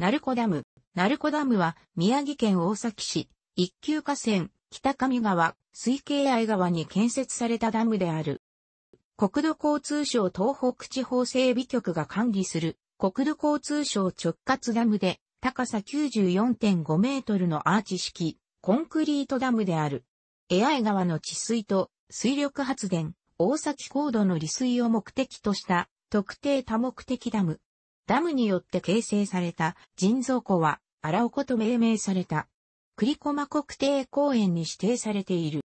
鳴子ダム。鳴子ダムは、宮城県大崎市、一級河川、北上川、水系愛川に建設されたダムである。国土交通省東北地方整備局が管理する、国土交通省直轄ダムで、高さ94.5メートルのアーチ式、コンクリートダムである。エアイ川の治水と水力発電、大崎高度の利水を目的とした特定多目的ダム。ダムによって形成された人造湖は荒尾湖と命名された。栗駒国定公園に指定されている。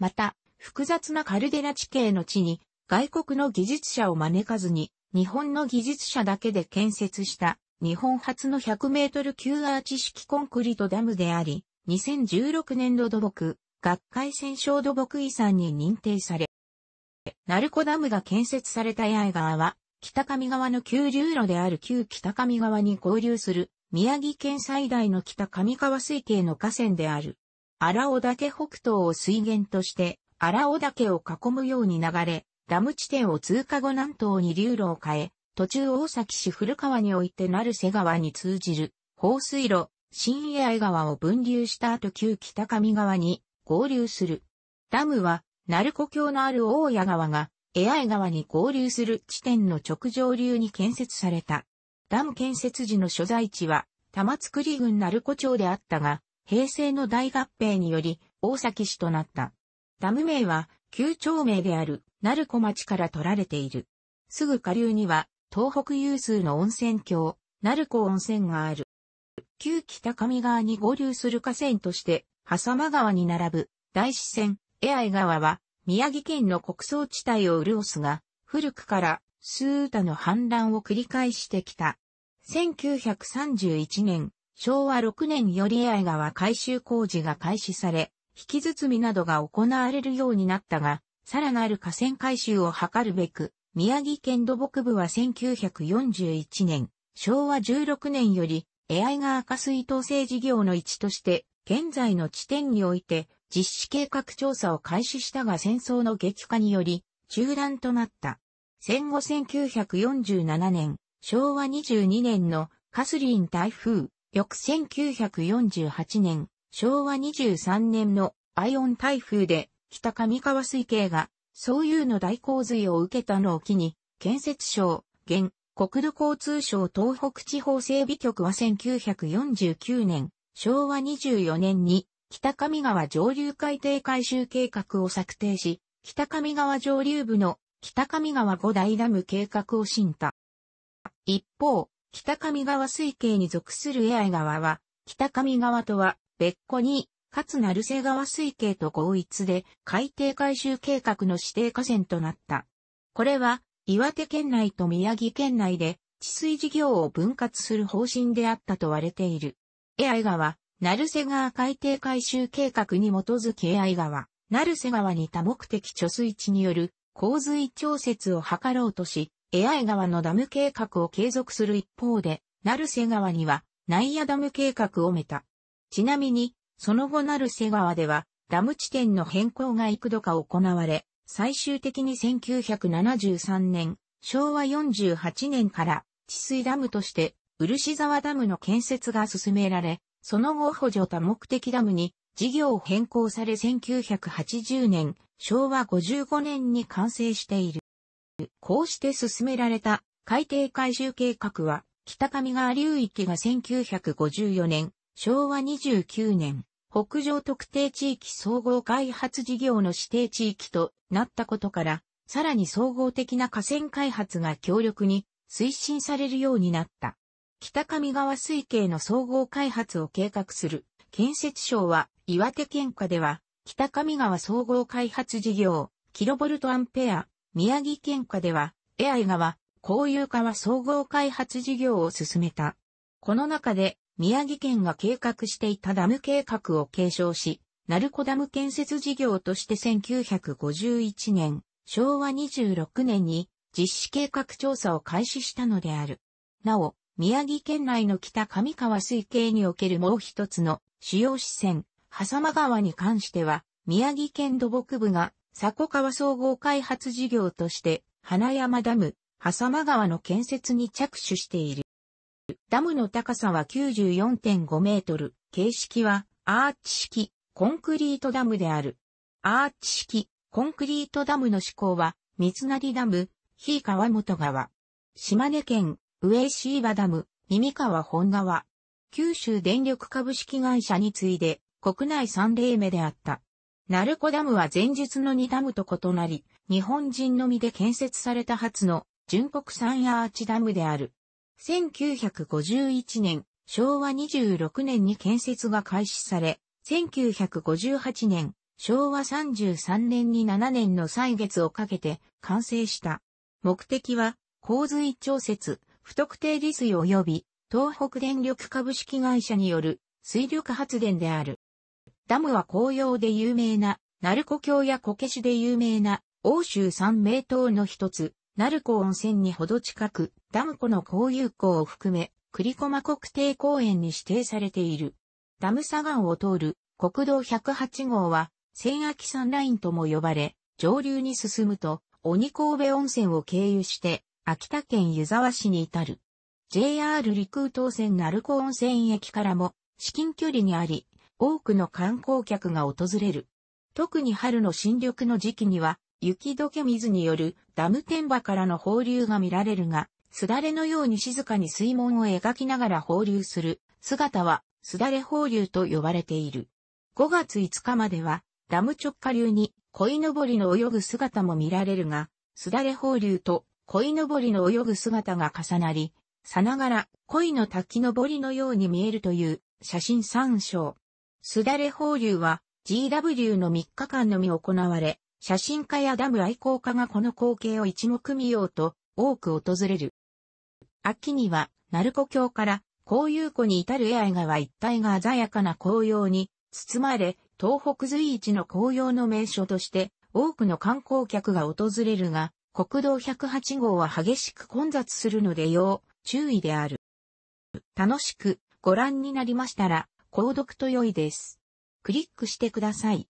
また、複雑なカルデラ地形の地に外国の技術者を招かずに日本の技術者だけで建設した日本初の100メートル級アーチ式コンクリートダムであり、2016年度土木、学会戦勝土木遺産に認定され、鳴子ダムが建設された八重川は、北上川の旧流路である旧北上川に合流する宮城県最大の北上川水系の河川である。荒尾岳北東を水源として荒尾岳を囲むように流れ、ダム地点を通過後南東に流路を変え、途中大崎市古川において成瀬川に通じる放水路、新江合川を分流した後旧北上川に合流する。ダムは、鳴子峡のある大谷川がエアイ川に合流する地点の直上流に建設された。ダム建設時の所在地は、玉造り郡鳴子町であったが、平成の大合併により、大崎市となった。ダム名は、旧町名である、鳴子町から取られている。すぐ下流には、東北有数の温泉郷、鳴子温泉がある。旧北上川に合流する河川として、狭間川に並ぶ、大支線、エアイ川は、宮城県の穀倉地帯を潤すが、古くからスータの反乱を繰り返してきた。1931年、昭和6年より江川改修工事が開始され、引き包みなどが行われるようになったが、さらなる河川改修を図るべく、宮城県土木部は1941年、昭和16年より、エイガ川下水統制事業の一として、現在の地点において、実施計画調査を開始したが戦争の激化により中断となった。戦後1947年、昭和22年のカスリーン台風、翌1948年、昭和23年のアイオン台風で北上川水系がそういうの大洪水を受けたのを機に、建設省、現、国土交通省東北地方整備局は1949年、昭和24年に北上川上流海底改修計画を策定し、北上川上流部の北上川五大ダム計画を進化。一方、北上川水系に属する江イ川は、北上川とは別個に、かつ鳴瀬川水系と合一で海底改修計画の指定河川となった。これは、岩手県内と宮城県内で治水事業を分割する方針であったと割れている。江イ川、ル瀬川海底改修計画に基づき AI 川、ル瀬川に多目的貯水池による洪水調節を図ろうとし、AI 川のダム計画を継続する一方で、ル瀬川には内野ダム計画をめた。ちなみに、その後ル瀬川では、ダム地点の変更が幾度か行われ、最終的に1973年、昭和48年から治水ダムとして、漆沢ダムの建設が進められ、その後補助多目的ダムに事業変更され1980年、昭和55年に完成している。こうして進められた海底改修計画は、北上川流域が1954年、昭和29年、北上特定地域総合開発事業の指定地域となったことから、さらに総合的な河川開発が強力に推進されるようになった。北上川水系の総合開発を計画する建設省は岩手県下では北上川総合開発事業、キロボルトアンペア、宮城県下ではエアイ川、交友川総合開発事業を進めた。この中で宮城県が計画していたダム計画を継承し、鳴子ダム建設事業として1951年、昭和26年に実施計画調査を開始したのである。なお、宮城県内の北上川水系におけるもう一つの主要支線、狭間川に関しては、宮城県土木部が、佐古川総合開発事業として、花山ダム、狭間川の建設に着手している。ダムの高さは94.5メートル、形式はアーチ式コンクリートダムである。アーチ式コンクリートダムの施向は、三成ダム、非川本川。島根県上石バダム、耳川本川。九州電力株式会社に次いで、国内3例目であった。ナルコダムは前述の2ダムと異なり、日本人のみで建設された初の純国産アーチダムである。1951年、昭和26年に建設が開始され、1958年、昭和33年に7年の歳月をかけて完成した。目的は、洪水調節、不特定利水及び東北電力株式会社による水力発電である。ダムは紅葉で有名な、鳴子峡やこけしで有名な、欧州三名島の一つ、鳴子温泉にほど近く、ダム湖の交遊湖を含め、栗駒国定公園に指定されている。ダム砂岩を通る国道108号は、千秋山ラインとも呼ばれ、上流に進むと、鬼神戸温泉を経由して、秋田県湯沢市に至る。JR 陸羽東線鳴子温泉駅からも至近距離にあり、多くの観光客が訪れる。特に春の新緑の時期には、雪解け水によるダム天場からの放流が見られるが、すだれのように静かに水門を描きながら放流する姿は、すだれ放流と呼ばれている。5月5日までは、ダム直下流に、鯉のぼりの泳ぐ姿も見られるが、すだれ放流と鯉のぼりの泳ぐ姿が重なり、さながら鯉の滝のぼりのように見えるという写真参照。すだれ放流は GW の3日間のみ行われ、写真家やダム愛好家がこの光景を一目見ようと多く訪れる。秋には、鳴子峡から紅葉湖に至るエア川一帯が鮮やかな紅葉に包まれ、東北随一の紅葉の名所として多くの観光客が訪れるが、国道108号は激しく混雑するので要注意である。楽しくご覧になりましたら、購読と良いです。クリックしてください。